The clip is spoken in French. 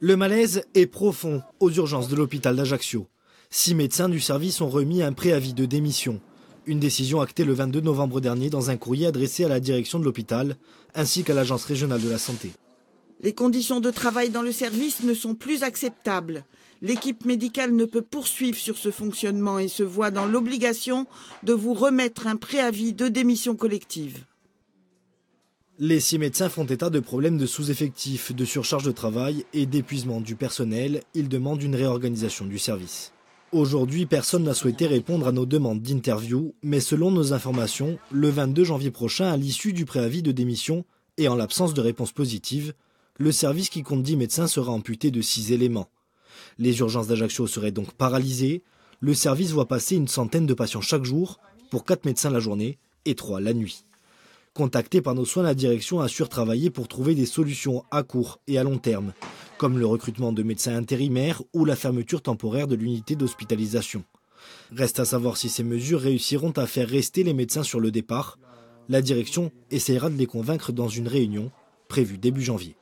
Le malaise est profond aux urgences de l'hôpital d'Ajaccio. Six médecins du service ont remis un préavis de démission. Une décision actée le 22 novembre dernier dans un courrier adressé à la direction de l'hôpital ainsi qu'à l'Agence régionale de la santé. Les conditions de travail dans le service ne sont plus acceptables. L'équipe médicale ne peut poursuivre sur ce fonctionnement et se voit dans l'obligation de vous remettre un préavis de démission collective. Les six médecins font état de problèmes de sous-effectifs, de surcharge de travail et d'épuisement du personnel. Ils demandent une réorganisation du service. Aujourd'hui, personne n'a souhaité répondre à nos demandes d'interview, mais selon nos informations, le 22 janvier prochain, à l'issue du préavis de démission et en l'absence de réponse positive, le service qui compte 10 médecins sera amputé de 6 éléments. Les urgences d'Ajaccio seraient donc paralysées. Le service voit passer une centaine de patients chaque jour, pour 4 médecins la journée et 3 la nuit. Contactée par nos soins, la direction assure travailler pour trouver des solutions à court et à long terme, comme le recrutement de médecins intérimaires ou la fermeture temporaire de l'unité d'hospitalisation. Reste à savoir si ces mesures réussiront à faire rester les médecins sur le départ. La direction essaiera de les convaincre dans une réunion prévue début janvier.